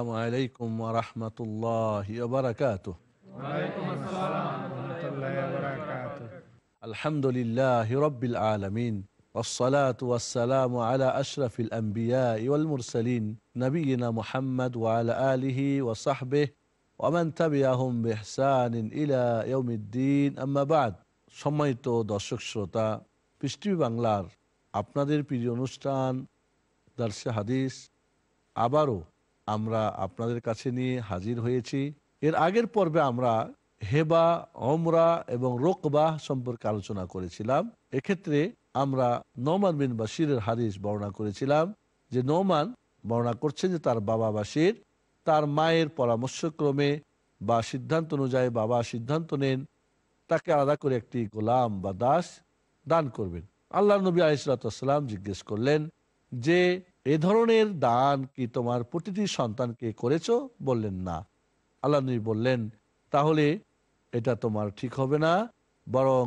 আসসালামু আলাইকুম ওয়া রাহমাতুল্লাহি ওয়া বারাকাতুহু ওয়া আলাইকুম আসসালাম ওয়া রাহমাতুল্লাহি ওয়া বারাকাতুহু সম্মানিত দর্শক শ্রোতা পৃষ্টি বাংলার আপনাদের প্রিয় অনুষ্ঠান দার্সে হাদিস আবারও আমরা আপনাদের কাছে নিয়ে হাজির হয়েছি এর আগের পর্বে আমরা হেবা অমরা এবং রোকবাহ সম্পর্কে আলোচনা করেছিলাম এক্ষেত্রে আমরা নমান বিন বাসিরের হাদিস বর্ণনা করেছিলাম যে নমান বর্ণনা করছেন যে তার বাবা বাসির তার মায়ের পরামর্শক্রমে বা সিদ্ধান্ত অনুযায়ী বাবা সিদ্ধান্ত নেন তাকে আলাদা করে একটি গোলাম বা দাস দান করবেন আল্লাহ নবী আলিসাল্লাম জিজ্ঞেস করলেন যে এ ধরনের দান কি তোমার প্রতিটি সন্তানকে করেছ বললেন না আল্লাহ নবী বললেন তাহলে এটা তোমার ঠিক হবে না বরং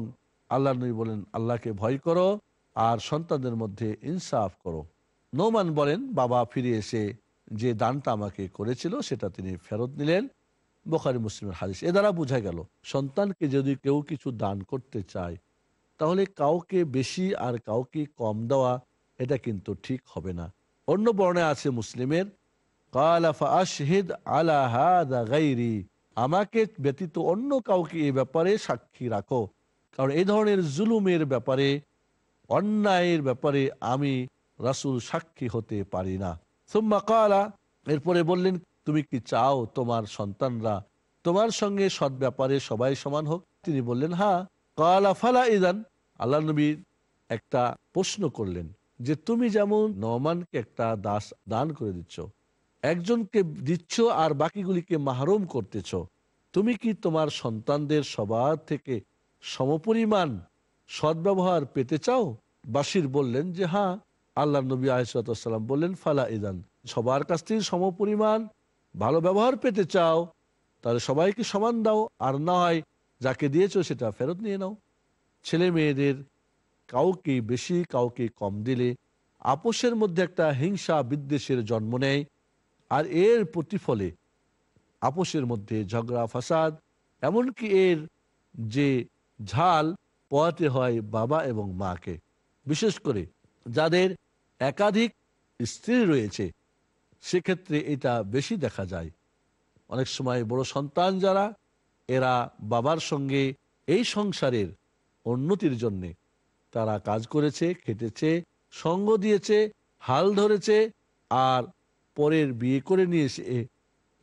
আল্লাহ নবী বলেন আল্লাহকে ভয় করো আর সন্তানদের মধ্যে ইনসাফ করো নোমান বলেন বাবা ফিরে এসে যে দানটা আমাকে করেছিল সেটা তিনি ফেরত নিলেন বোখারি মুসলিমের হাদিস এ দ্বারা বোঝা গেল সন্তানকে যদি কেউ কিছু দান করতে চায় তাহলে কাউকে বেশি আর কাউকে কম দেওয়া এটা কিন্তু ঠিক হবে না অন্য বর্ণে আছে মুসলিমের আমাকে ব্যতীত অন্য কাউকে এ ব্যাপারে সাক্ষী রাখো কারণ এই ধরনের জুলুমের ব্যাপারে অন্যায়ের ব্যাপারে আমি রাসুল সাক্ষী হতে পারি না সুম্মা কালা এরপরে বললেন তুমি কি চাও তোমার সন্তানরা তোমার সঙ্গে সৎ ব্যাপারে সবাই সমান হোক তিনি বললেন হ্যাঁ কালা ফালা ইদান আল্লাহ নবীর একটা প্রশ্ন করলেন যে তুমি যেমন নমানকে একটা দাস দান করে দিচ্ছ একজনকে দিচ্ছ আর বাকিগুলিকে মাহরুম করতেছ তুমি কি তোমার সন্তানদের সবার থেকে সমপরিমাণ সদ্ব্যবহার পেতে চাও বাসির বললেন যে হ্যাঁ আল্লাহ নবী আহসালাম বললেন ফালা ইদান সবার কাছ থেকে সমপরিমাণ ভালো ব্যবহার পেতে চাও তাহলে সবাইকে সমান দাও আর না হয় যাকে দিয়েছ সেটা ফেরত নিয়ে নাও ছেলে মেয়েদের কাউকে বেশি কাউকে কম দিলে আপোষের মধ্যে একটা হিংসা বিদ্বেষের জন্ম নেয় আর এর প্রতিফলে আপোষের মধ্যে ঝগড়া ফাসাদ এমনকি এর যে ঝাল পোয়াতে হয় বাবা এবং মাকে বিশেষ করে যাদের একাধিক স্ত্রী রয়েছে সেক্ষেত্রে এটা বেশি দেখা যায় অনেক সময় বড় সন্তান যারা এরা বাবার সঙ্গে এই সংসারের উন্নতির জন্যে তারা কাজ করেছে খেটেছে সঙ্গ দিয়েছে হাল ধরেছে আর পরের বিয়ে করে নিয়েছে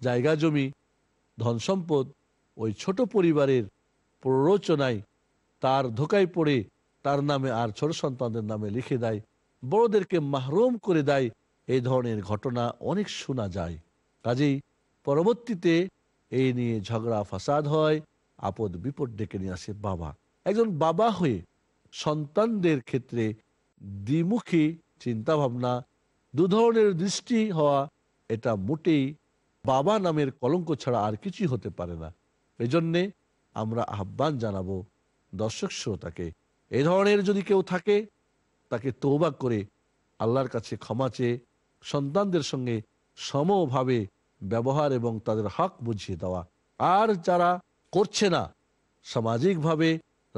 জায়গা জমি ধন সম্পদ ওই ছোট পরিবারের প্ররোচনায় তার ধোকায় পড়ে তার নামে আর ছোট সন্তানদের নামে লিখে দেয় বড়দেরকে মাহরুম করে দেয় এই ধরনের ঘটনা অনেক শোনা যায় কাজেই পরবর্তীতে এই নিয়ে ঝগড়া ফাসাদ হয় আপদ বিপদ ডেকে নিয়ে আসে বাবা একজন বাবা হয়ে সন্তানদের ক্ষেত্রে দ্বিমুখী চিন্তাভাবনা দু ধরনের দৃষ্টি হওয়া এটা মোটেই বাবা নামের কলঙ্ক ছাড়া আর কিছুই হতে পারে না এজন্যে আমরা আহ্বান জানাবো দর্শক শ্রোতাকে এ ধরনের যদি কেউ থাকে তাকে তৌবা করে আল্লাহর কাছে ক্ষমা চেয়ে সন্তানদের সঙ্গে সমভাবে ব্যবহার এবং তাদের হক বুঝিয়ে দেওয়া আর যারা করছে না সামাজিকভাবে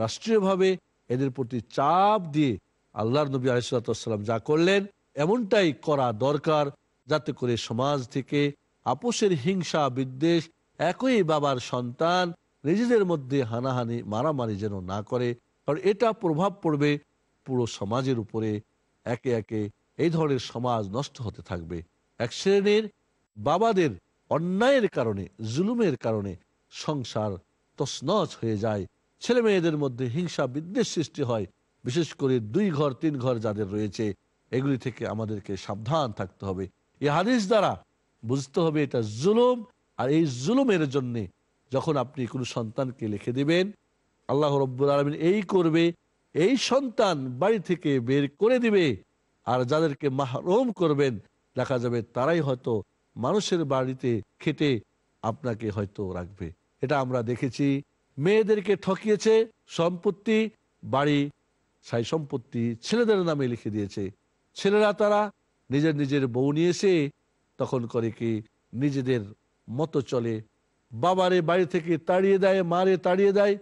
রাষ্ট্রীয়ভাবে এদের প্রতি চাপ দিয়ে আল্লাহর নবী আলিসাল্লাম যা করলেন এমনটাই করা দরকার যাতে করে সমাজ থেকে আপোষের হিংসা বিদ্বেষ একই বাবার সন্তান নিজেদের মধ্যে হানাহানি মারামারি যেন না করে কারণ এটা প্রভাব পড়বে পুরো সমাজের উপরে একে একে এই ধরনের সমাজ নষ্ট হতে থাকবে এক শ্রেণীর বাবাদের অন্যায়ের কারণে জুলুমের কারণে সংসার তসনচ হয়ে যায় ছেলে মেয়েদের মধ্যে হিংসা বিদ্বেষ সৃষ্টি হয় বিশেষ করে দুই ঘর তিন ঘর যাদের রয়েছে এগুলি থেকে আমাদেরকে সাবধান থাকতে হবে এই হাদিস দ্বারা বুঝতে হবে এটা জুলুম আর এই জুলুমের জন্য যখন আপনি কোনো সন্তানকে লিখে দিবেন আল্লাহ রব্বুল আলমিন এই করবে এই সন্তান বাড়ি থেকে বের করে দিবে আর যাদেরকে মাহরুম করবেন দেখা যাবে তারাই হয়তো মানুষের বাড়িতে খেটে আপনাকে হয়তো রাখবে এটা আমরা দেখেছি মেয়েদেরকে ঠকিয়েছে সম্পত্তি বাড়ি সাই সম্পত্তি ছেলেদের নামে লিখে দিয়েছে ছেলেরা তারা নিজের নিজের বউ নিয়ে এসে তখন করে কি নিজেদের মতো চলে বাবারে বাড়ি থেকে তাড়িয়ে দেয় মারে তাড়িয়ে দেয়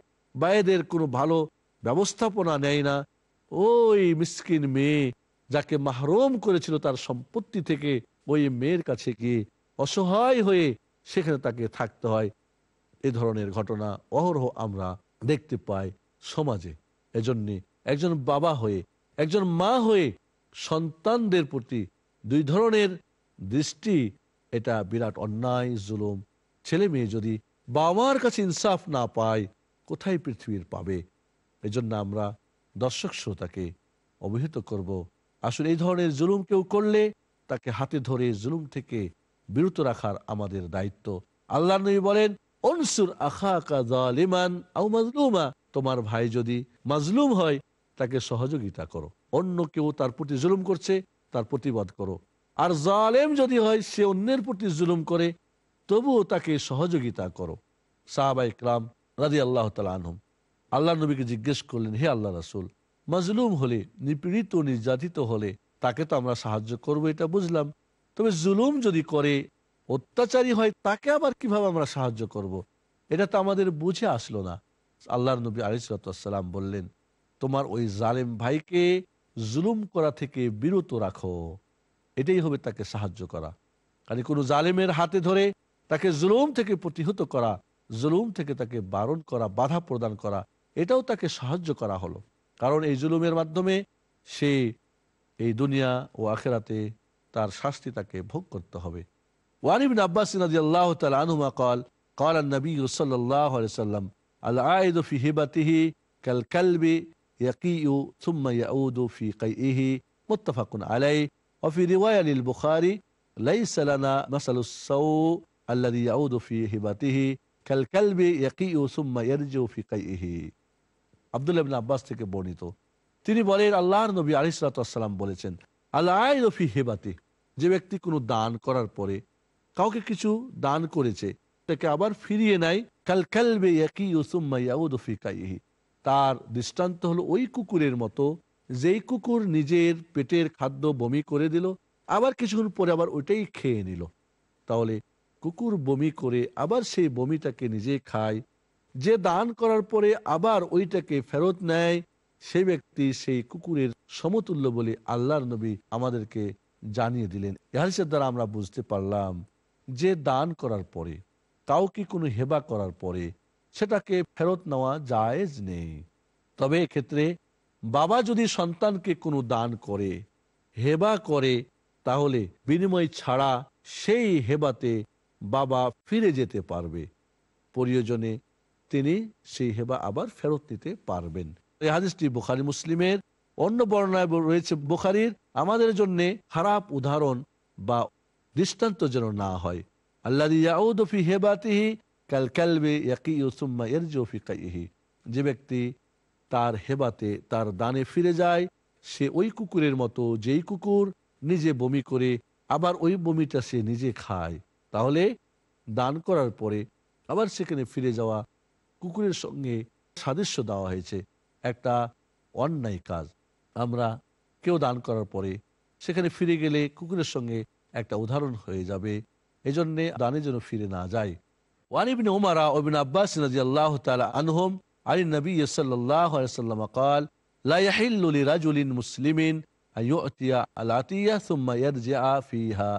বাইরের কোনো ভালো ব্যবস্থাপনা নেয় না ওই মিসকিন মেয়ে যাকে মাহরুম করেছিল তার সম্পত্তি থেকে ওই মেয়ের কাছে গিয়ে অসহায় হয়ে সেখানে তাকে থাকতে হয় এ ধরনের ঘটনা অহরহ আমরা দেখতে পাই সমাজে এজন্যে একজন বাবা হয়ে একজন মা হয়ে সন্তানদের প্রতি দুই ধরনের দৃষ্টি এটা বিরাট অন্যায় জুলুম ছেলে মেয়ে যদি বাবার কাছে ইনসাফ না পায় কোথায় পৃথিবীর পাবে এজন্য আমরা দর্শক শ্রোতাকে অবহিত করব আসলে এই ধরনের জুলুম কেউ করলে তাকে হাতে ধরে জুলুম থেকে বিরত রাখার আমাদের দায়িত্ব আল্লাহ নবী বলেন তোমার ভাই যদি মাজলুম হয় তাকে সহযোগিতা করো অন্য কেউ তার প্রতি জুলুম করছে তার প্রতিবাদ করো আর জালেম যদি হয় সে অন্যের প্রতি জুলুম করে তবুও তাকে সহযোগিতা করো সাহাবাই ক্লাম রাজি আল্লাহ আনহুম আল্লাহ নবীকে জিজ্ঞেস করলেন হে আল্লাহ রাসুল মাজলুম হলে নিপীড়িত নির্যাতিত হলে তাকে তো আমরা সাহায্য করব এটা বুঝলাম তবে জুলুম যদি করে অত্যাচারী হয় তাকে আবার কিভাবে আমরা সাহায্য করব। এটা তো আমাদের বুঝে আসলো না আল্লাহর নবী আলিসাল্লাম বললেন তোমার ওই জালেম ভাইকে জুলুম করা থেকে বিরত রাখো এটাই হবে তাকে সাহায্য করা কারণ কোনো জালেমের হাতে ধরে তাকে জুলুম থেকে প্রতিহত করা জুলুম থেকে তাকে বারণ করা বাধা প্রদান করা এটাও তাকে সাহায্য করা হলো কারণ এই জুলুমের মাধ্যমে সে এই দুনিয়া ও আখেরাতে তার শাস্তি তাকে ভোগ করতে হবে وعن ابن عباس رضي الله تعالى عنهما قال قال النبي صلى الله عليه وسلم العائد في هبته كالكلب يقي ثم يعود في قيئه متفق عليه وفي رواية للبخاري ليس لنا مثل السوء الذي يعود في هبته كالكلب يقي ثم يرجع في قيئه আবদুল্লাহ ইবিন আব্বাস থেকে বর্ণিত তিনি বলেন আল্লাহর নবী আলিসাল্লাম বলেছেন আল্লাহ ফি হেবাতে যে ব্যক্তি কোনো দান করার পরে কাউকে কিছু দান করেছে তাকে আবার ফিরিয়ে নেয় কালকালবে একই তার দৃষ্টান্ত হলো ওই কুকুরের মতো যেই কুকুর নিজের পেটের খাদ্য বমি করে দিল আবার কিছুক্ষণ পরে আবার ওইটাই খেয়ে নিল তাহলে কুকুর বমি করে আবার সেই বমিটাকে নিজে খায় যে দান করার পরে আবার ওইটাকে ফেরত নেয় সে ব্যক্তি সেই কুকুরের সমতুল্য বলে আল্লাহর নবী আমাদেরকে জানিয়ে দিলেন ইহারিসের দ্বারা আমরা বুঝতে পারলাম যে দান করার পরে তাও কি কোনো হেবা করার পরে সেটাকে ফেরত নেওয়া জায়েজ নেই তবে ক্ষেত্রে বাবা যদি সন্তানকে কোনো দান করে হেবা করে তাহলে বিনিময় ছাড়া সেই হেবাতে বাবা ফিরে যেতে পারবে প্রয়োজনে তিনি সেই হেবা আবার ফেরত নিতে পারবেন এই হাদিসটি বুখারি মুসলিমের অন্য বর্ণায় রয়েছে বুখারির আমাদের জন্য খারাপ উদাহরণ বা দৃষ্টান্ত যেন না হয় আল্লাহ ইয়াউদফি হেবাতিহি কাল কালবে যে ব্যক্তি তার হেবাতে তার দানে ফিরে যায় সে ওই কুকুরের মতো যেই কুকুর নিজে বমি করে আবার ওই বমিটা সে নিজে খায় তাহলে দান করার পরে আবার সেখানে ফিরে যাওয়া কুকুরের সঙ্গে সাদৃশ্য দেওয়া হয়েছে একটা অন্যায় কাজ আমরা কেউ দান করার পরে সেখানে ফিরে গেলে কুকুরের সঙ্গে একটা উদাহরণ হয়ে যাবে এজন্যে দানে যেন ফিরে না যায় ওয়ানিবিন উমারা ওবিন আব্বাস নাজি আল্লাহ তালা আনহম আলী নবী সাল্লাহ সাল্লাম কাল লাইহিল্লি রাজুলিন মুসলিমিন يؤتي العطية ثم يرجع فيها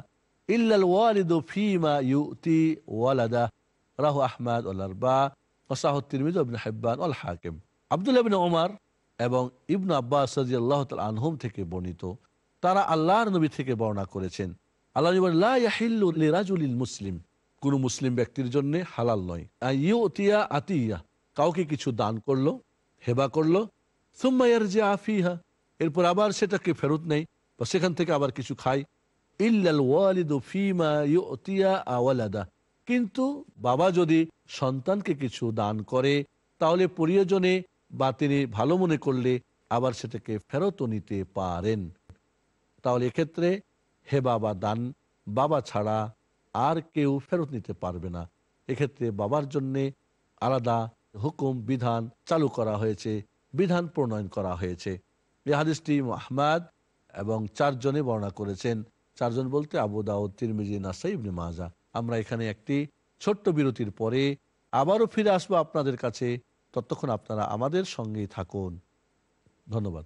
إلا الوالد فيما يؤتي ولده রাহু আহমদ আল্লাহবা ওসাহ তিরমিজ ইবন হেব্বান আল হাকিম আবদুল্লাহ ইবিন ওমর এবং ইবনু আব্বাস সাজি আল্লাহ আনহুম থেকে বর্ণিত তারা আল্লাহর নবী থেকে বর্ণনা করেছেন আল্লাহ রাজুলিল মুসলিম কোন মুসলিম ব্যক্তির জন্য হালাল নয় ইয়া আতিয়া কাউকে কিছু দান করলো হেবা করলো সুম্মাইয়ার যে আফিহা এরপর আবার সেটাকে ফেরত নেই বা সেখান থেকে আবার কিছু খায় ইল্লাল ওয়ালিদু ফিমা ইউতিয়া আওয়ালাদা কিন্তু বাবা যদি সন্তানকে কিছু দান করে তাহলে প্রিয়জনে বা তিনি ভালো মনে করলে আবার সেটাকে ফেরত নিতে পারেন তাহলে এক্ষেত্রে হেবা বা দান বাবা ছাড়া আর কেউ ফেরত নিতে পারবে না এক্ষেত্রে বাবার জন্যে আলাদা হুকুম বিধান চালু করা হয়েছে বিধান প্রণয়ন করা হয়েছে এই হাদিসটি আহমাদ এবং চারজনে বর্ণনা করেছেন চারজন বলতে আবু দাউদ তিরমিজি নাসাই ইবনে মাজা আমরা এখানে একটি ছোট্ট বিরতির পরে আবারও ফিরে আসবো আপনাদের কাছে ততক্ষণ আপনারা আমাদের সঙ্গেই থাকুন ধন্যবাদ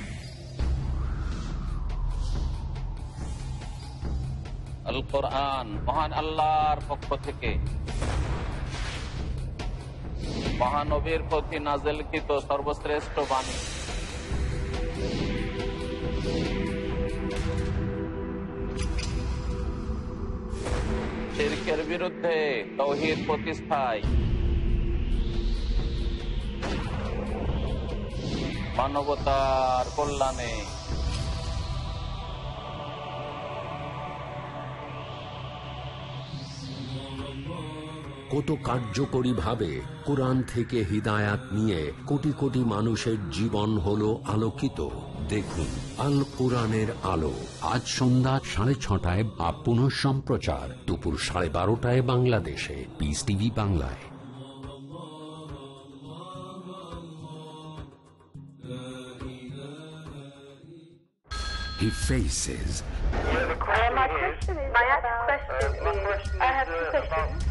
আল কোরআন মহান আল্লাহর পক্ষ থেকে মহানবীর প্রতি নাজেলকৃত সর্বশ্রেষ্ঠ বাণী বিরুদ্ধে প্রতিষ্ঠায় মানবতার কল্যাণে কত কার্যকরীভাবে কোরআন থেকে হৃদায়াত নিয়ে কোটি কোটি মানুষের জীবন হল আলোকিত দেখুন আল কোরআনের আলো আজ সন্ধ্যা সাড়ে ছটায় বা পুনঃ সম্প্রচার দুপুর সাড়ে বারোটায় বাংলাদেশে পিস টিভি বাংলায় He faces. My question is, uh, my question is, I have two questions.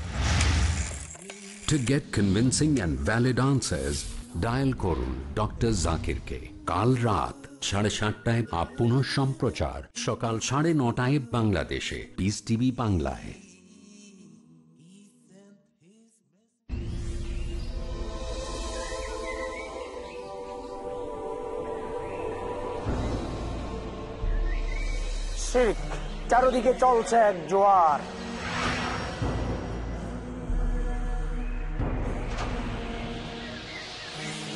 To get convincing and valid answers, dial করুন ডক্টর জাকিরকে কাল রাত সাড়ে সাতটায় আপ পুনঃ সম্প্রচার সকাল সাড়ে নটায় বাংলাদেশে পিস টিভি বাংলায় চারদিকে চলছে এক জোয়ার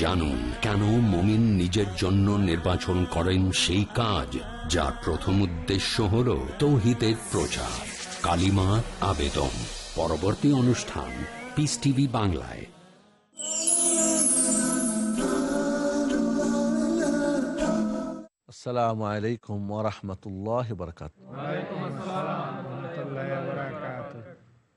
জানুন কেন মমিন নিজের জন্য নির্বাচন করেন সেই কাজ যার প্রথম উদ্দেশ্য হল তৌহিতের প্রচার কালিমা আবেদন পরবর্তী অনুষ্ঠান পিস টিভি বাংলায় আসসালামু আলাইকুম ওরহমতুল্লাহ বরকাত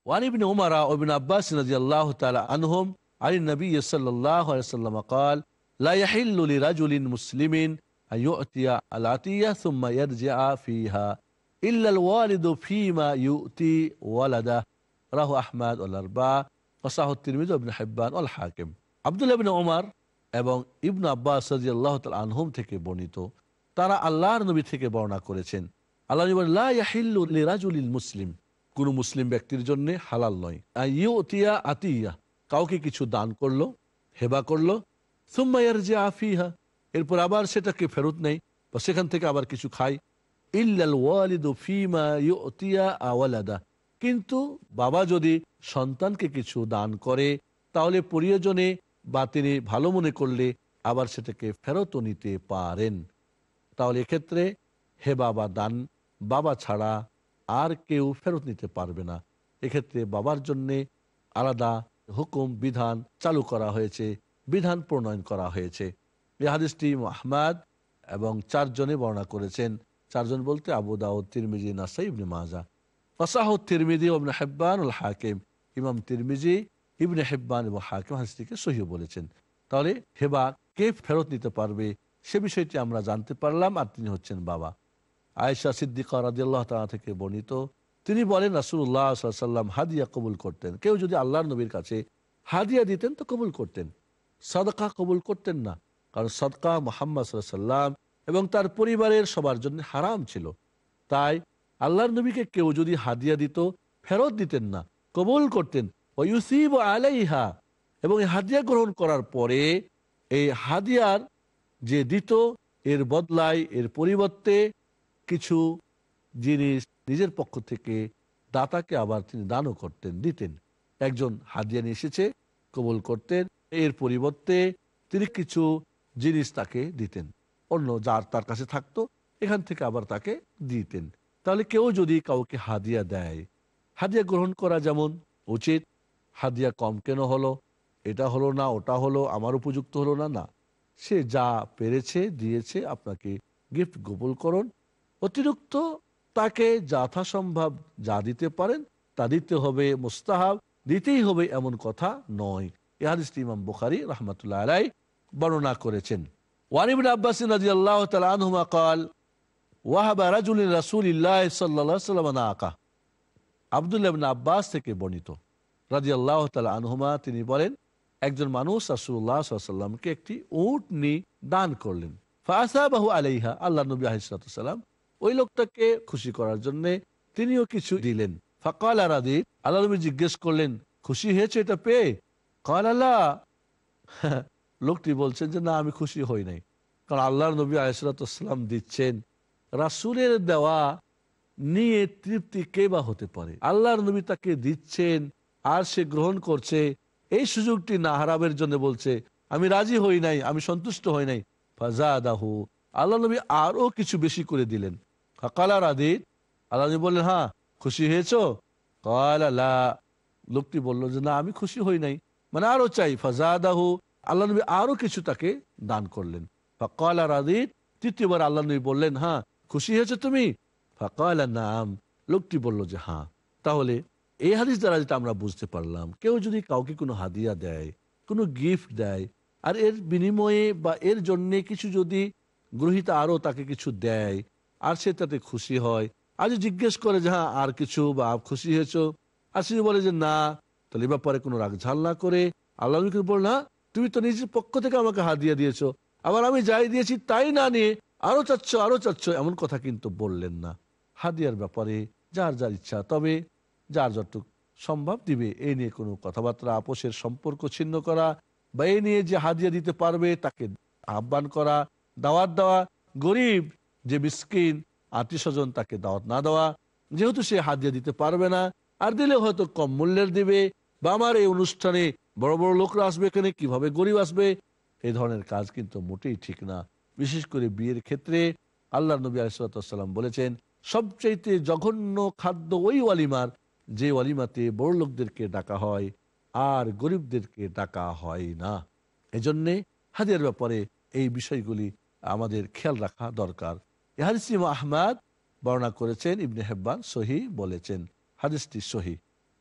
وعن ابن عمر وابن عباس رضي الله تعالى عنهم আলী নবী সাল্লাহ সাল্লাম কাল লাহিল্লি রাজুলিন মুসলিমিন আয়ুতিয়া আলাতিয়া সুম্মা ইয়ারজিআ ফিহা ইল্লাল ওয়ালিদু ফিমা ইউতি ওয়ালাদা রাহু আহমদ আল্লাহবা ওসাহতিরমিজ ইবনে হাব্বান আল হাকিম আবদুল্লাহ ইবনে ওমর এবং ইবন আব্বাস সাজি আল্লাহ আনহুম থেকে বর্ণিত তারা আল্লাহর নবী থেকে বর্ণনা করেছেন আল্লাহ লাহিল্লি রাজুলিল মুসলিম কোনো মুসলিম ব্যক্তির জন্য হালাল নয় আতিয়া কাউকে কিছু দান করলো হেবা করলো সুম্মাইয়ার যে আফিহা এরপর আবার সেটাকে ফেরত নেই বা সেখান থেকে আবার কিছু খাই ইল্লাল আওয়ালাদা কিন্তু বাবা যদি সন্তানকে কিছু দান করে তাহলে প্রিয়জনে বা তিনি ভালো মনে করলে আবার সেটাকে ফেরতও নিতে পারেন তাহলে এক্ষেত্রে হে বাবা দান বাবা ছাড়া আর কেউ ফেরত নিতে পারবে না এক্ষেত্রে বাবার জন্যে আলাদা হুকুম বিধান চালু করা হয়েছে বিধান প্রণয়ন করা হয়েছে ইহাদিসটি হাদিসটি আহমাদ এবং চারজনে বর্ণনা করেছেন চারজন বলতে আবু দাউদ তিরমিজি নাসাই ইবনে মাজা ফসাহ তিরমিজি ইবনে হেব্বান উল হাকিম ইমাম তিরমিজি ইবনে হেব্বান এবং হাকিম হাদিসটিকে সহি বলেছেন তাহলে হেবা কে ফেরত নিতে পারবে সে বিষয়টি আমরা জানতে পারলাম আর তিনি হচ্ছেন বাবা আয়েশা সিদ্দিকা রাজিয়াল্লাহ তালা থেকে বর্ণিত তিনি বলেন রাসুল্লাহ সাল্লাম হাদিয়া কবুল করতেন কেউ যদি আল্লাহর নবীর কাছে হাদিয়া দিতেন তো কবুল করতেন সদকা কবুল করতেন না কারণ সদকা মোহাম্মদ সাল্লাম এবং তার পরিবারের সবার জন্য হারাম ছিল তাই আল্লাহর নবীকে কেউ যদি হাদিয়া দিত ফেরত দিতেন না কবুল করতেন ইউসিব আলাইহা এবং হাদিয়া গ্রহণ করার পরে এই হাদিয়ার যে দিত এর বদলায় এর পরিবর্তে কিছু জিনিস নিজের পক্ষ থেকে দাতাকে আবার তিনি দানও করতেন দিতেন একজন হাদিয়া নিয়ে এসেছে কবল করতেন এর পরিবর্তে তিনি কিছু জিনিস তাকে দিতেন অন্য যার তার কাছে থাকতো এখান থেকে আবার তাকে দিতেন তাহলে কেউ যদি কাউকে হাদিয়া দেয় হাদিয়া গ্রহণ করা যেমন উচিত হাদিয়া কম কেন হলো এটা হলো না ওটা হলো আমার উপযুক্ত হলো না না সে যা পেরেছে দিয়েছে আপনাকে গিফট গোপল করুন অতিরিক্ত তাকে যথাসম্ভব যা দিতে পারেন তা দিতে হবে মুস্তাহাব দিতেই হবে এমন কথা নয় এ ইমাম বুখারি রহমতুল্লাহ আলাই বর্ণনা করেছেন ওয়ানিবিন আব্বাস রাজি আল্লাহ তালুমা কাল ওয়াহাবা রাজুল রাসুলিল্লাহ সাল্লা সাল্লাম আকা আবদুল্লাবিন আব্বাস থেকে বর্ণিত রাজি আল্লাহ তালা আনহুমা তিনি বলেন একজন মানুষ রাসুল্লাহ সাল্লামকে একটি উটনি দান করলেন ফাসা বাহু আলাইহা আল্লাহ নবী আহিসাল্লাম ওই লোকটাকে খুশি করার জন্য তিনিও কিছু দিলেন ফাকাল আরাদি আল্লাহ নবী জিজ্ঞেস করলেন খুশি হয়েছে এটা পেয়ে কাল আল্লাহ লোকটি বলছেন যে না আমি খুশি হই নাই কারণ আল্লাহ নবী আয়সরাতাম দিচ্ছেন রাসুলের দেওয়া নিয়ে তৃপ্তি কে বা হতে পারে আল্লাহর নবী তাকে দিচ্ছেন আর সে গ্রহণ করছে এই সুযোগটি না হারাবের জন্য বলছে আমি রাজি হই নাই আমি সন্তুষ্ট হই নাই ফাজা আল্লাহ নবী আরও কিছু বেশি করে দিলেন ফাকালা রাদিদ আলাদি বললেন হ্যাঁ খুশি হয়েছ কয়লা লোকটি বলল যে না আমি খুশি হই নাই মানে আরো চাই ফাজাদাহু আল্লাহ নবী আরো কিছু তাকে দান করলেন ফকালা রাদিদ তৃতীয়বার আল্লাহ নবী বললেন হ্যাঁ খুশি হয়েছে তুমি ফকালা নাম লোকটি বলল যে হ্যাঁ তাহলে এই হাদিস দ্বারা যেটা আমরা বুঝতে পারলাম কেউ যদি কাউকে কোনো হাদিয়া দেয় কোনো গিফট দেয় আর এর বিনিময়ে বা এর জন্যে কিছু যদি গ্রহিতা আরও তাকে কিছু দেয় আর সে তাতে খুশি হয় আর জিজ্ঞেস করে যে হ্যাঁ আর কিছু বা খুশি হয়েছ আর সে বলে যে না তাহলে ব্যাপারে কোনো রাগ ঝাল না করে আল্লাহ বলল না হ্যাঁ, তুমি তো নিজের পক্ষ থেকে আমাকে হাদিয়া দিয়েছ আবার আমি যাই দিয়েছি তাই না নিয়ে আরো চাচ্ছ আরো চাচ্ছ এমন কথা কিন্তু বললেন না হাদিয়ার ব্যাপারে যার যার ইচ্ছা তবে যার যতটুক সম্ভব দিবে এ নিয়ে কোনো কথাবার্তা আপোষের সম্পর্ক ছিন্ন করা বা এ নিয়ে যে হাদিয়া দিতে পারবে তাকে আহ্বান করা দাওয়াত দেওয়া গরিব যে মিসকিন আত্মীয় স্বজন তাকে দাওয়াত না দেওয়া যেহেতু সে হাত দিয়ে দিতে পারবে না আর দিলে হয়তো কম মূল্যের দিবে বা আমার এই অনুষ্ঠানে বড় বড় লোকরা আসবে এখানে কিভাবে গরিব আসবে এই ধরনের কাজ কিন্তু মোটেই ঠিক না বিশেষ করে বিয়ের ক্ষেত্রে আল্লাহ নবী আলিসাল্লাম বলেছেন সবচাইতে জঘন্য খাদ্য ওই ওয়ালিমার যে ওয়ালিমাতে বড় লোকদেরকে ডাকা হয় আর গরিবদেরকে ডাকা হয় না এজন্যে হাদিয়ার ব্যাপারে এই বিষয়গুলি আমাদের খেয়াল রাখা দরকার হাদিস আহমাদ বর্ণনা করেছেন ইবনে হেব্বান সহি বলেছেন হাদিসটি সহি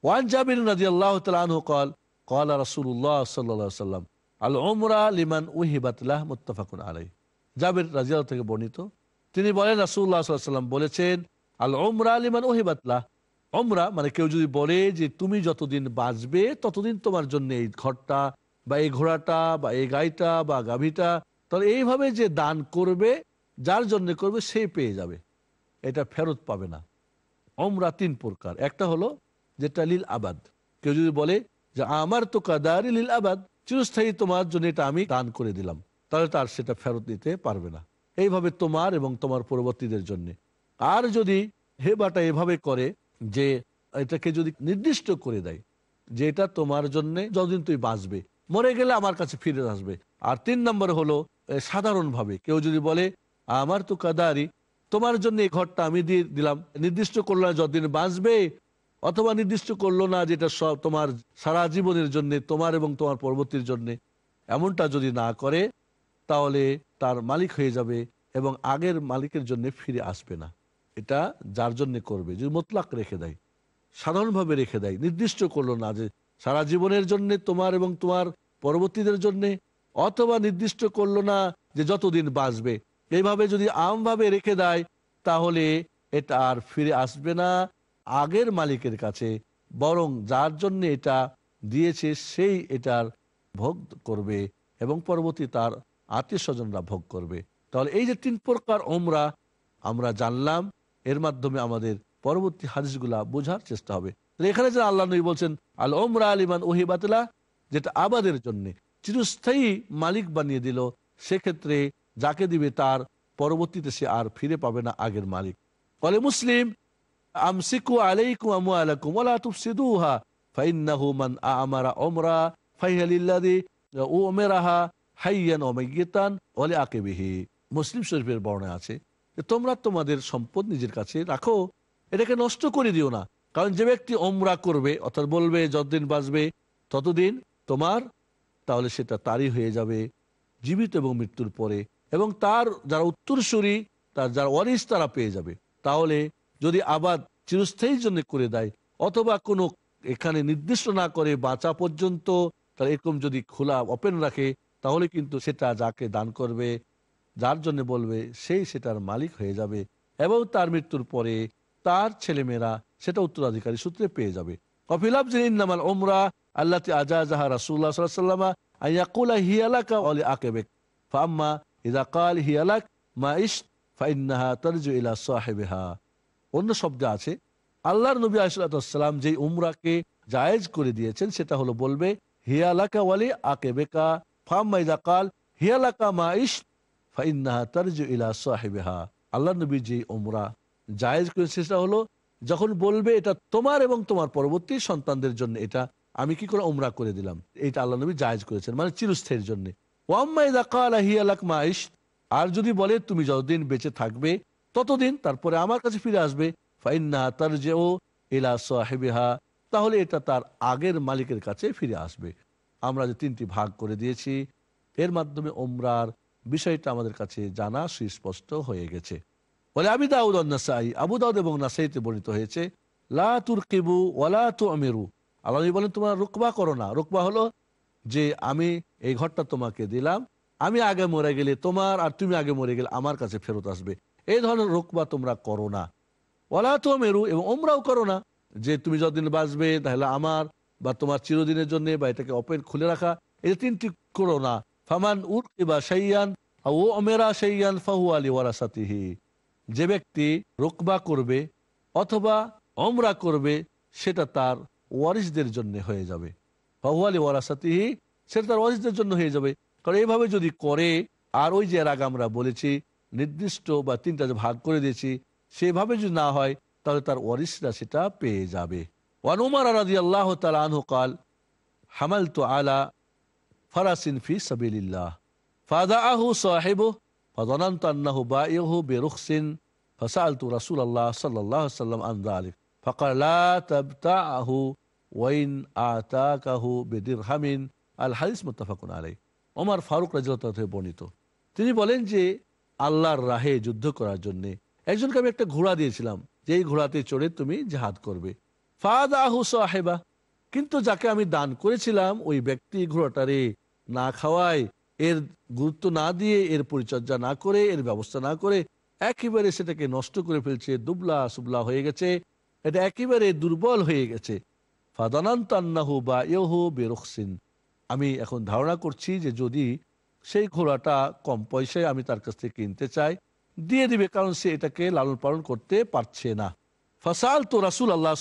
ওয়ান জাবির নদী আল্লাহ তালু কল কল রসুল্লাহ সাল্লা সাল্লাম আল ওমরা লিমান উহিবাতলাহ মুত্তাফাকুন আলাই জাবির রাজিয়াল থেকে বর্ণিত তিনি বলেন রাসুল্লাহ সাল্লাম বলেছেন আল ওমরা লিমান ওহিবাতলাহ ওমরা মানে কেউ যদি বলে যে তুমি যতদিন বাঁচবে ততদিন তোমার জন্য এই ঘরটা বা এই ঘোড়াটা বা এই গাইটা বা গাভীটা তাহলে এইভাবে যে দান করবে যার জন্য করবে সেই পেয়ে যাবে এটা ফেরত পাবে না অমরা তিন প্রকার একটা হলো যেটা লীল আবাদ কেউ যদি বলে যে আমার তো কাদারি লীল আবাদ চিরস্থায়ী তোমার জন্য এটা আমি দান করে দিলাম তাহলে তার সেটা ফেরত নিতে পারবে না এইভাবে তোমার এবং তোমার পরবর্তীদের জন্য আর যদি হেবাটা এভাবে করে যে এটাকে যদি নির্দিষ্ট করে দেয় যে এটা তোমার জন্য যতদিন তুই বাঁচবে মরে গেলে আমার কাছে ফিরে আসবে আর তিন নম্বর হলো সাধারণভাবে কেউ যদি বলে আমার তো কাদারি তোমার জন্য এই ঘরটা আমি দিয়ে দিলাম নির্দিষ্ট করলো না যতদিন বাঁচবে অথবা নির্দিষ্ট করলো না যেটা সব তোমার সারা জীবনের জন্য তোমার এবং তোমার পরবর্তীর জন্য এমনটা যদি না করে তাহলে তার মালিক হয়ে যাবে এবং আগের মালিকের জন্য ফিরে আসবে না এটা যার জন্য করবে যদি মোতলাক রেখে দেয় সাধারণভাবে রেখে দেয় নির্দিষ্ট করলো না যে সারা জীবনের জন্য তোমার এবং তোমার পরবর্তীদের জন্য অথবা নির্দিষ্ট করলো না যে যতদিন বাঁচবে এইভাবে যদি আমভাবে রেখে দেয় তাহলে এটা আর ফিরে আসবে না আগের মালিকের কাছে বরং যার জন্য এটা দিয়েছে সেই এটার ভোগ করবে এবং পরবর্তী তার আত্মীয় স্বজনরা ভোগ করবে তাহলে এই যে তিন প্রকার ওমরা আমরা জানলাম এর মাধ্যমে আমাদের পরবর্তী হাদিসগুলা বোঝার চেষ্টা হবে এখানে যারা আল্লাহ নবী বলছেন আল ওমরা আলিমান ওহি বাতলা যেটা আবাদের জন্য চিরস্থায়ী মালিক বানিয়ে দিল সেক্ষেত্রে যাকে দিবে তার পরবর্তীতে সে আর ফিরে পাবে না আগের মালিক বলে মুসলিম আমসিকু আলাইকুম আমু আলাকুম ওলা তুফসিদুহা ফাইন্নাহু মান আমারা মুসলিম শরীফের বর্ণা আছে তোমরা তোমাদের সম্পদ নিজের কাছে রাখো এটাকে নষ্ট করে দিও না কারণ যে ব্যক্তি ওমরা করবে অর্থাৎ বলবে যতদিন বাঁচবে ততদিন তোমার তাহলে সেটা তারই হয়ে যাবে জীবিত এবং মৃত্যুর পরে এবং তার যারা উত্তরসূরি তার যারা ওয়ারিস তারা পেয়ে যাবে তাহলে যদি আবাদ চিরস্থায়ীর জন্য করে দেয় অথবা কোনো এখানে নির্দিষ্ট না করে বাঁচা পর্যন্ত তার এরকম যদি খোলা ওপেন রাখে তাহলে কিন্তু সেটা যাকে দান করবে যার জন্য বলবে সেই সেটার মালিক হয়ে যাবে এবং তার মৃত্যুর পরে তার ছেলেমেয়েরা সেটা উত্তরাধিকারী সূত্রে পেয়ে যাবে কফিলাব জিনামাল ওমরা আল্লাহ আজা রাসুল্লাহ সাল্লামা আকেবেক ফাম্মা ইদা হিয়ালাক মা ইস্ট ফাইনাহা তরজু অন্য শব্দ আছে আল্লাহর নবী আসলাতাম যেই উমরাকে জায়েজ করে দিয়েছেন সেটা হলো বলবে হিয়ালাকা ওয়ালি আকে বেকা ফামাইদা কাল হিয়ালাকা মা ইস্ট ফাইনাহা তরজু ইলা সাহেবেহা আল্লাহ নবী যেই উমরা জায়েজ করেছে সেটা হলো যখন বলবে এটা তোমার এবং তোমার পরবর্তী সন্তানদের জন্য এটা আমি কি করে উমরা করে দিলাম এটা আল্লাহ নবী জায়েজ করেছেন মানে চিরস্থায়ীর জন্য আর যদি বলে তুমি যতদিন বেঁচে থাকবে ততদিন তারপরে আমার কাছে ফিরে আসবে ফাইন্না তার যে ও এলা সাহেবিহা তাহলে এটা তার আগের মালিকের কাছে ফিরে আসবে আমরা যে তিনটি ভাগ করে দিয়েছি এর মাধ্যমে ওমরার বিষয়টা আমাদের কাছে জানা সুস্পষ্ট হয়ে গেছে বলে আবি দাউদ নাসাই আবু দাউদ এবং নাসাইতে বর্ণিত হয়েছে লা তুর কিবু ওলা তু আমেরু আল্লাহ বলেন তোমরা রুকবা করো না রুকবা হলো যে আমি এই ঘরটা তোমাকে দিলাম আমি আগে মরে গেলে তোমার আর তুমি আগে মরে গেলে আমার কাছে ফেরত আসবে এই ধরনের রোকবা তোমরা করো না ওলা তো মেরু এবং ওমরাও করো না যে তুমি যতদিন বাঁচবে তাহলে আমার বা তোমার চিরদিনের জন্য বা এটাকে অপেন খুলে রাখা এই তিনটি করো না ফামান উর বা সাইয়ান ও অমেরা সাইয়ান ফাহু আলী সাতিহি যে ব্যক্তি রোকবা করবে অথবা অমরা করবে সেটা তার ওয়ারিসদের জন্য হয়ে যাবে ফাহুয়ালি সেটা তার ওয়ারিসদের জন্য হয়ে যাবে কারণ এইভাবে যদি করে আর ওই যে এর আমরা বলেছি নির্দিষ্ট বা তিনটা যে ভাগ করে দিয়েছি সেভাবে যদি না হয় তাহলে তার ওয়ারিসরা সেটা পেয়ে যাবে আল্লাহ আলা ফারাসিন ফি ওয়াইন আতা বেদির হামিন আল হারিস মোত্তাফাকুন আলাই ওমার ফারুক রাজিলতে বর্ণিত তিনি বলেন যে আল্লাহর রাহে যুদ্ধ করার জন্য একজনকে আমি একটা ঘোড়া দিয়েছিলাম যে এই ঘোড়াতে চড়ে তুমি জাহাদ করবে ফাদ আহু সাহেবা কিন্তু যাকে আমি দান করেছিলাম ওই ব্যক্তি ঘোড়াটারে না খাওয়ায় এর গুরুত্ব না দিয়ে এর পরিচর্যা না করে এর ব্যবস্থা না করে একেবারে সেটাকে নষ্ট করে ফেলছে দুবলা সুবলা হয়ে গেছে এটা একেবারে দুর্বল হয়ে গেছে ফাদানান্তান্নাহু বা ইহু বেরুকসিন আমি এখন ধারণা করছি যে যদি সেই ঘোড়াটা কম পয়সায় আমি তার কাছ থেকে কিনতে চাই দিয়ে দিবে কারণ সে এটাকে লালন পালন করতে পারছে না ফসাল তো রাসুল আল্লাহ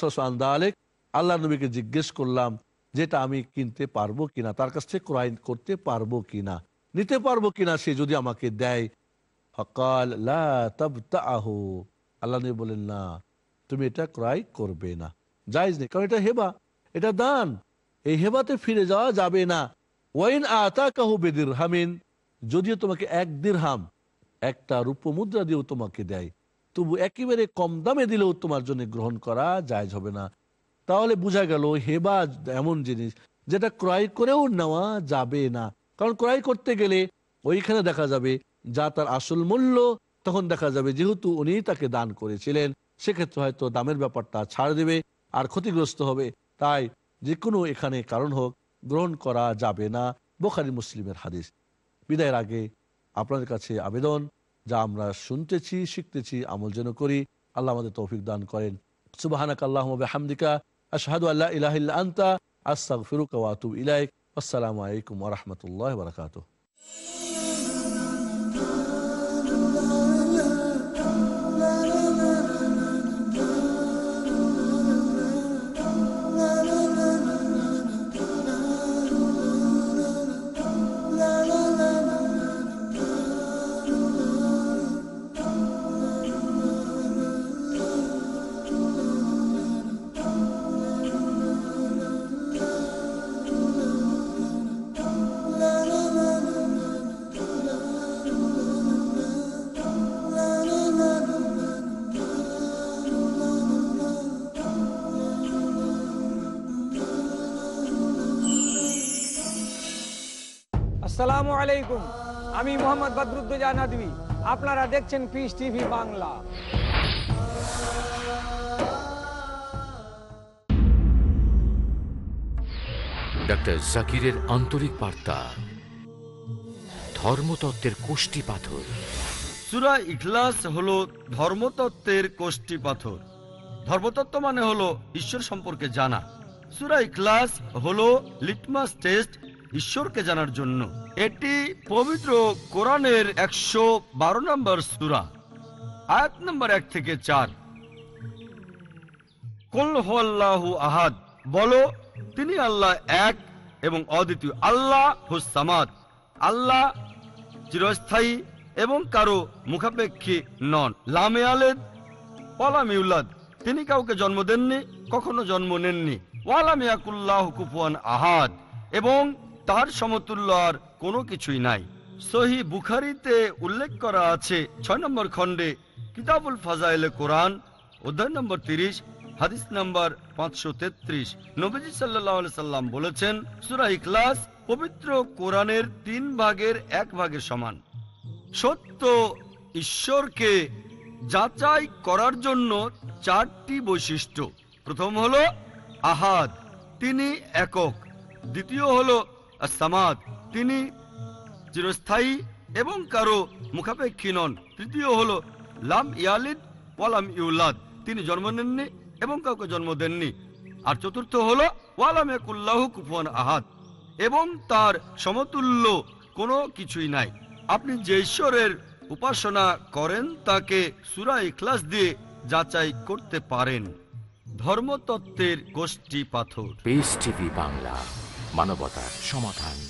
আলেক আল্লাহ নবীকে জিজ্ঞেস করলাম যেটা আমি কিনতে পারবো কিনা তার কাছ থেকে ক্রয় করতে পারবো কিনা নিতে পারবো কিনা সে যদি আমাকে দেয় ফকাল আল্লাহ নবী বলেন না তুমি এটা ক্রয় করবে না জায়জ নেই কারণ এটা হেবা এটা দান এই হেবাতে ফিরে যাওয়া যাবে না ওয়াইন আতা কাহু বেদির হামিন যদিও তোমাকে এক হাম একটা রূপ মুদ্রা দিয়েও তোমাকে দেয় তবু একেবারে কম দামে দিলেও তোমার জন্য গ্রহণ করা জায়জ হবে না তাহলে বোঝা গেল হেবা এমন জিনিস যেটা ক্রয় করেও নেওয়া যাবে না কারণ ক্রয় করতে গেলে ওইখানে দেখা যাবে যা তার আসল মূল্য তখন দেখা যাবে যেহেতু উনি তাকে দান করেছিলেন সেক্ষেত্রে হয়তো দামের ব্যাপারটা ছাড় দেবে আর ক্ষতিগ্রস্ত হবে তাই যে কোনো এখানে কারণ হোক গ্রহণ করা যাবে না বোখারি মুসলিমের হাদিস বিদায়ের আগে আপনাদের কাছে আবেদন যা আমরা শুনতেছি শিখতেছি আমল যেন করি আল্লাহ আমাদের তৌফিক দান করেন সুবাহানাক আল্লাহমবে হামদিকা আশাহাদু আল্লাহ ইলাহ আনতা আস্তাক ফিরুক ওয়াতুব ইলাইক আসসালামু আলাইকুম ওরহমতুল্লাহ বারকাত আসসালামু আলাইকুম আমি মোহাম্মদ আপনারা দেখছেন পিস টিভি বাংলা জাকিরের আন্তরিক বার্তা ধর্মতত্ত্বের কোষ্টি পাথর সুরা ইখলাস হলো ধর্মতত্ত্বের কোষ্টি পাথর ধর্মতত্ত্ব মানে হলো ঈশ্বর সম্পর্কে জানা সুরা ইখলাস হলো লিটমাস টেস্ট ঈশ্বরকে জানার জন্য এটি পবিত্র কোরআনের একশো বারো নম্বর সুরা আয়াত নম্বর এক থেকে চার কল্লাহু আহাদ বলো তিনি আল্লাহ এক এবং অদ্বিতীয় আল্লাহ হুসামাদ আল্লাহ চিরস্থায়ী এবং কারো মুখাপেক্ষী নন লামে আলেদ ওয়ালামিউল্লাদ তিনি কাউকে জন্ম দেননি কখনো জন্ম নেননি ওয়ালামিয়াকুল্লাহ কুফুয়ান আহাদ এবং তার সমতুল্য আর কোনো কিছুই নাই সহি বুখারিতে উল্লেখ করা আছে ছয় নম্বর খণ্ডে কিতাবুল ফাজাইল কোরআন অধ্যায় নম্বর তিরিশ হাদিস নম্বর পাঁচশো তেত্রিশ নবীজি সাল্লি সাল্লাম বলেছেন সুরাহ ইকলাস পবিত্র কোরআনের তিন ভাগের এক ভাগের সমান সত্য ঈশ্বরকে যাচাই করার জন্য চারটি বৈশিষ্ট্য প্রথম হলো আহাদ তিনি একক দ্বিতীয় হলো তিনি চিরস্থায়ী এবং কারো মুখাপেক্ষী নন তৃতীয় হলো লাম ইয়ালিদ ওয়ালাম ইউলাদ তিনি জন্ম নেননি এবং কাউকে জন্ম দেননি আর চতুর্থ হলো ওয়ালাম একুল্লাহ কুফন আহাদ এবং তার সমতুল্য কোনো কিছুই নাই আপনি যে ঈশ্বরের উপাসনা করেন তাকে সুরা ইখলাস দিয়ে যাচাই করতে পারেন ধর্মতত্ত্বের গোষ্ঠী পাথর বাংলা মানবতার সমাধান